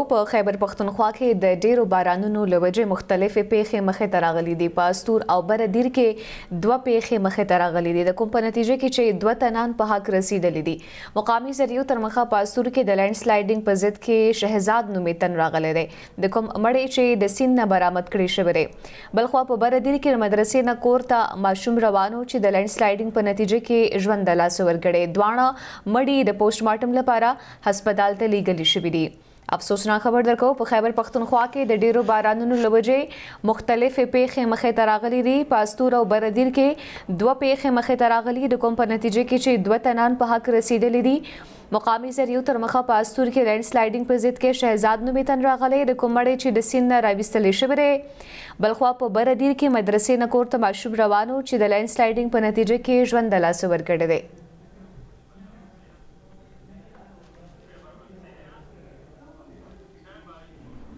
اوبو په خیبر پښتونخوا کې د ډیرو بارانونو لوجه مختلفې پیښې مخې ته راغلي دي په استور او بردیر کې دوه پیښې مخې ته راغلي دي د کوم په نتیجه کې چې دوه تنان په حق رسیدلې دي مقامی ذریعو تر مخه په استور کې د لینډ سلایډینګ په ضد کې شهزاد نومې تن راغلی دی د کوم مړې چې د سین نه برامد کړي شوی دی بلخوا په بردیر کې مدرسې نه کور ته ماشوم روانو چې د لینډ سلایډینګ په نتیجه کې ژوند د لاس ورګړې دواړه مړې د پوسټ مارټم لپاره هسپتال ته لیږل شوي دي افسوسناک خبر درکو په خیبر پختونخوا کې د ډیرو بارانونو لوجې مختلفې پیښې مخې ته راغلي دي پاستور او بردیر کې دوه پیښې مخې ته راغلي د کوم په نتیجه کې چې دوه تنان په حق رسیدلې دي مقامی ذریعو تر مخه پاستور کې لینډ سلایډینګ په ضد کې شهزاد نومې تن راغلې د کومړې چې د سیند نه راويستلې شوې بلخوا په بردیر کې مدرسې نکور ته ماشوب روانو چې د لینډ سلایډینګ په نتیجه کې ژوند له لاس ورکړی دی